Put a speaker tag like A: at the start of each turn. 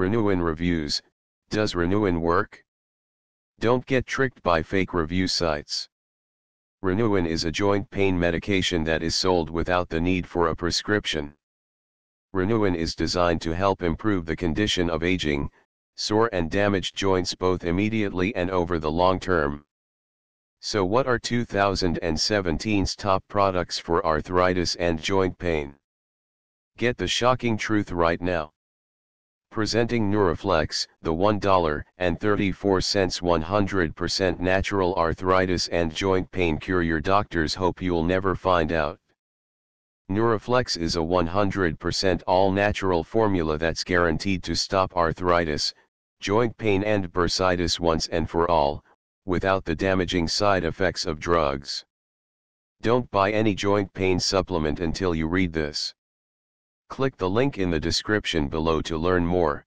A: Renewin Reviews, does Renewin work? Don't get tricked by fake review sites. Renewin is a joint pain medication that is sold without the need for a prescription. Renewin is designed to help improve the condition of aging, sore and damaged joints both immediately and over the long term. So what are 2017's top products for arthritis and joint pain? Get the shocking truth right now. Presenting Neuroflex, the $1.34 100% natural arthritis and joint pain cure your doctors hope you'll never find out. Neuroflex is a 100% all-natural formula that's guaranteed to stop arthritis, joint pain and bursitis once and for all, without the damaging side effects of drugs. Don't buy any joint pain supplement until you read this. Click the link in the description below to learn more.